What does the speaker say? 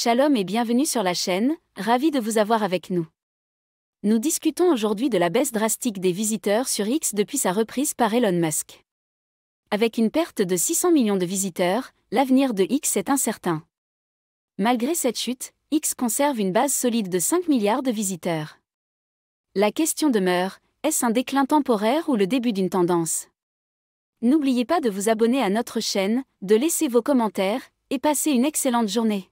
Shalom et bienvenue sur la chaîne, ravi de vous avoir avec nous. Nous discutons aujourd'hui de la baisse drastique des visiteurs sur X depuis sa reprise par Elon Musk. Avec une perte de 600 millions de visiteurs, l'avenir de X est incertain. Malgré cette chute, X conserve une base solide de 5 milliards de visiteurs. La question demeure, est-ce un déclin temporaire ou le début d'une tendance N'oubliez pas de vous abonner à notre chaîne, de laisser vos commentaires, et passez une excellente journée.